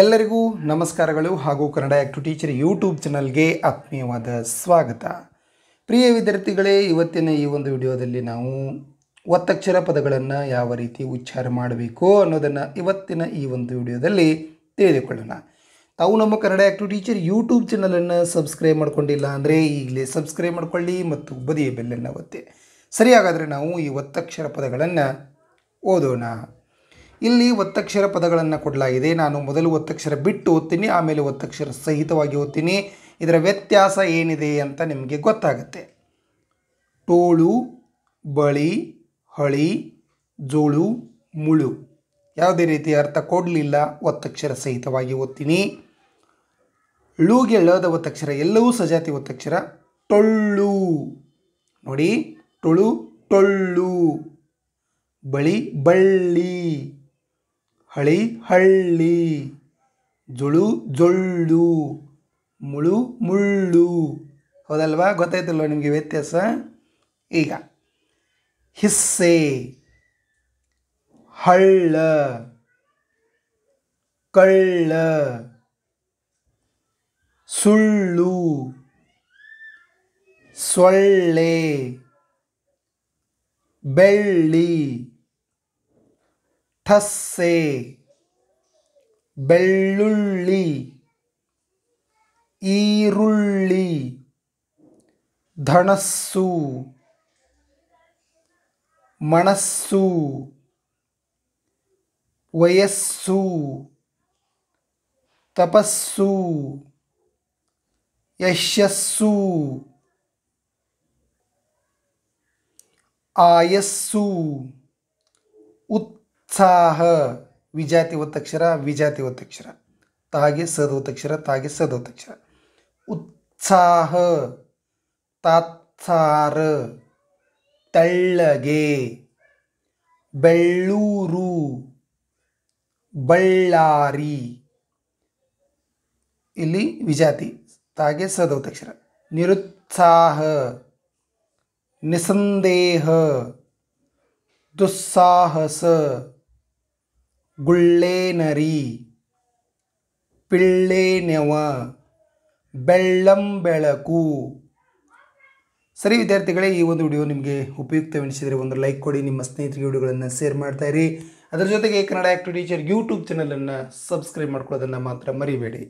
ಎಲ್ಲರಿಗೂ ನಮಸ್ಕಾರಗಳು ಹಾಗೂ ಕನ್ನಡ ಆಕ್ಟಿವ್ ಟೀಚರ್ ಯೂಟ್ಯೂಬ್ ಚಾನಲ್ಗೆ ಆತ್ಮೀಯವಾದ ಸ್ವಾಗತ ಪ್ರಿಯ ವಿದ್ಯಾರ್ಥಿಗಳೇ ಇವತ್ತಿನ ಈ ಒಂದು ವಿಡಿಯೋದಲ್ಲಿ ನಾವು ಒತ್ತಕ್ಷರ ಪದಗಳನ್ನು ಯಾವ ರೀತಿ ಉಚ್ಚಾರ ಮಾಡಬೇಕು ಅನ್ನೋದನ್ನು ಇವತ್ತಿನ ಈ ಒಂದು ವಿಡಿಯೋದಲ್ಲಿ ತಿಳಿದುಕೊಳ್ಳೋಣ ತಾವು ನಮ್ಮ ಕನ್ನಡ ಆಕ್ಟಿವ್ ಟೀಚರ್ ಯೂಟ್ಯೂಬ್ ಚಾನಲನ್ನು ಸಬ್ಸ್ಕ್ರೈಬ್ ಮಾಡ್ಕೊಂಡಿಲ್ಲ ಅಂದರೆ ಈಗಲೇ ಸಬ್ಸ್ಕ್ರೈಬ್ ಮಾಡಿಕೊಳ್ಳಿ ಮತ್ತು ಬದಿಯ ಬೆಲ್ಲನ್ನು ಒತ್ತೆ ಸರಿಯಾಗಾದರೆ ನಾವು ಈ ಒತ್ತಕ್ಷರ ಪದಗಳನ್ನು ಓದೋಣ ಇಲ್ಲಿ ಒತ್ತಕ್ಷರ ಪದಗಳನ್ನು ಕೊಡಲಾಗಿದೆ ನಾನು ಮೊದಲು ಒತ್ತಕ್ಷರ ಬಿಟ್ಟು ಓದ್ತೀನಿ ಆಮೇಲೆ ಒತ್ತಕ್ಷರ ಸಹಿತವಾಗಿ ಓದ್ತೀನಿ ಇದರ ವ್ಯತ್ಯಾಸ ಏನಿದೆ ಅಂತ ನಿಮಗೆ ಗೊತ್ತಾಗುತ್ತೆ ಟೋಳು ಬಳಿ ಹಳಿ ಜೋಳು ಮುಳು ಯಾವುದೇ ರೀತಿಯ ಅರ್ಥ ಕೊಡಲಿಲ್ಲ ಒತ್ತಕ್ಷರ ಸಹಿತವಾಗಿ ಓದ್ತೀನಿ ಳುಗೆ ಳದ ಒತ್ತಕ್ಷರ ಎಲ್ಲವೂ ಸಜಾತಿ ಒತ್ತಕ್ಷರ ಟೊಳ್ಳು ನೋಡಿ ಟೊಳು ಟೊಳ್ಳು ಬಳಿ ಬಳ್ಳಿ ಹಳಿ ಹಳ್ಳಿ ಜುಳು ಜೊಳ್ಳು ಮುಳು ಮುಳ್ಳು ಹೌದಲ್ವಾ ಗೊತ್ತಾಯ್ತಲ್ವ ನಿಮಗೆ ವ್ಯತ್ಯಾಸ ಈಗ ಹಿಸ್ಸೆ ಹಳ್ಳ ಕಳ್ಳ ಸುಳ್ಳು ಸೊಳ್ಳೆ ಬೆಳ್ಳಿ ಹಸ್ಸೆ ಬೆಳ್ಳುಳ್ಳಿ ಈರುಳ್ಳಿ ಧನಸ್ಸು ಮನಸ್ಸು ವಯಸ್ಸು ತಪಸ್ಸು ಯಶಸ್ಸು ಆಯಸ್ಸು ಉತ್ ಉತ್ಸಾಹ ವಿಜಾತಿ ಒತ್ತಕ್ಷರ ವಿಜಾತಿ ಒತ್ತಕ್ಷರ ತಾಗೆ ಸದ ಒತ್ತಕ್ಷರ ತಾಗೆ ಸದ ಒತ್ತಕ್ಷರ ಉತ್ಸಾಹ ತಾತ್ಸಾರ ತಳ್ಳಗೆ ಬೆಳ್ಳೂರು ಬಳ್ಳಾರಿ ಇಲ್ಲಿ ವಿಜಾತಿ ತಾಗೆ ಒತ್ತಕ್ಷರ ನಿರುತ್ಸಾಹ ನಿಸಂದೇಹ ದುಸ್ಸಾಹಸ ಗುಳ್ಳೇನರಿ ಪಿಳ್ಳೇನೆವ ಬೆಳಕು ಸರಿ ವಿದ್ಯಾರ್ಥಿಗಳೇ ಈ ಒಂದು ವಿಡಿಯೋ ನಿಮಗೆ ಉಪಯುಕ್ತವೆನಿಸಿದರೆ ಒಂದು ಲೈಕ್ ಕೊಡಿ ನಿಮ್ಮ ಸ್ನೇಹಿತರಿಗೆ ವಿಡಿಯೋಗಳನ್ನು ಶೇರ್ ಮಾಡ್ತಾಯಿರಿ ಅದರ ಜೊತೆಗೆ ಕನ್ನಡ ಆ್ಯಕ್ಟಿವ್ ಟೀಚರ್ ಯೂಟ್ಯೂಬ್ ಚಾನಲನ್ನು ಸಬ್ಸ್ಕ್ರೈಬ್ ಮಾಡ್ಕೊಳ್ಳೋದನ್ನು ಮಾತ್ರ ಮರಿಬೇಡಿ